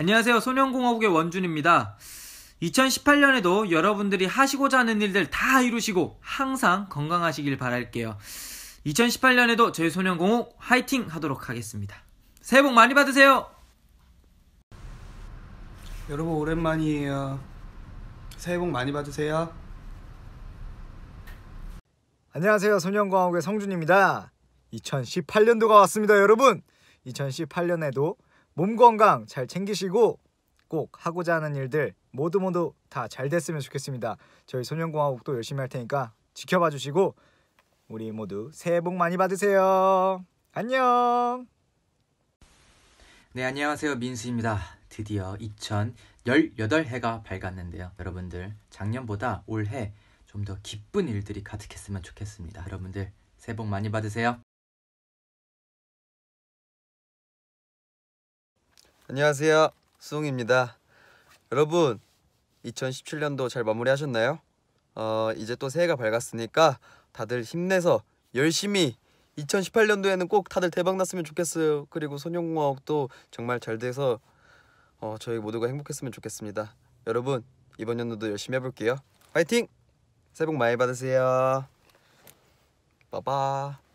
안녕하세요. 소년공화국의 원준입니다. 2018년에도 여러분들이 하시고자 하는 일들 다 이루시고 항상 건강하시길 바랄게요. 2018년에도 저희 소년공옥 화이팅 하도록 하겠습니다. 새해 복 많이 받으세요! 여러분, 오랜만이에요. 새해 복 많이 받으세요. 안녕하세요. 소년공화국의 성준입니다. 2018년도가 왔습니다, 여러분! 2018년에도 몸 건강 잘 챙기시고 꼭 하고자 하는 일들 모두 모두 다 잘 됐으면 좋겠습니다. 저희 소년공화국도 열심히 할 테니까 지켜봐 주시고 우리 모두 새해 복 많이 받으세요. 안녕. 네, 안녕하세요. 민수입니다. 드디어 2018해가 밝았는데요. 여러분들 작년보다 올해 좀 더 기쁜 일들이 가득했으면 좋겠습니다. 여러분들 새해 복 많이 받으세요. 안녕하세요 수홍입니다 여러분 2017년도 잘 마무리하셨나요? 어, 이제 또 새해가 밝았으니까 다들 힘내서 열심히 2018년도에는 꼭 다들 대박났으면 좋겠어요 그리고 소년공학도 정말 잘 돼서 어, 저희 모두가 행복했으면 좋겠습니다 여러분 이번 연도도 열심히 해볼게요 파이팅 새해 복 많이 받으세요 빠바